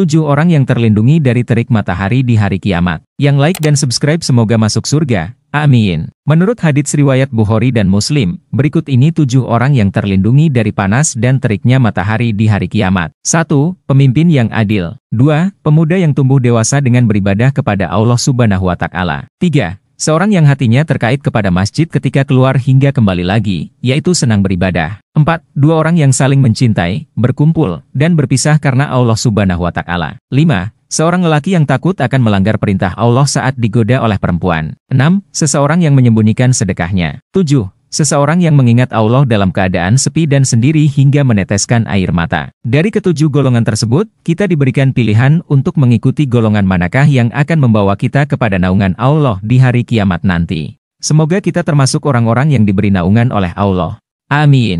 Tujuh orang yang terlindungi dari terik matahari di hari kiamat. Yang like dan subscribe semoga masuk surga. Amin. Menurut hadits riwayat Bukhari dan Muslim, berikut ini tujuh orang yang terlindungi dari panas dan teriknya matahari di hari kiamat. 1. Pemimpin yang adil. 2. Pemuda yang tumbuh dewasa dengan beribadah kepada Allah Subhanahu wa taala. 3. Seorang yang hatinya terkait kepada masjid ketika keluar hingga kembali lagi, yaitu senang beribadah. 4. Dua orang yang saling mencintai, berkumpul, dan berpisah karena Allah subhanahu wa ta'ala. 5. Seorang lelaki yang takut akan melanggar perintah Allah saat digoda oleh perempuan. 6. Seseorang yang menyembunyikan sedekahnya. 7. Seseorang yang mengingat Allah dalam keadaan sepi dan sendiri hingga meneteskan air mata. Dari ketujuh golongan tersebut, kita diberikan pilihan untuk mengikuti golongan manakah yang akan membawa kita kepada naungan Allah di hari kiamat nanti. Semoga kita termasuk orang-orang yang diberi naungan oleh Allah. Amin.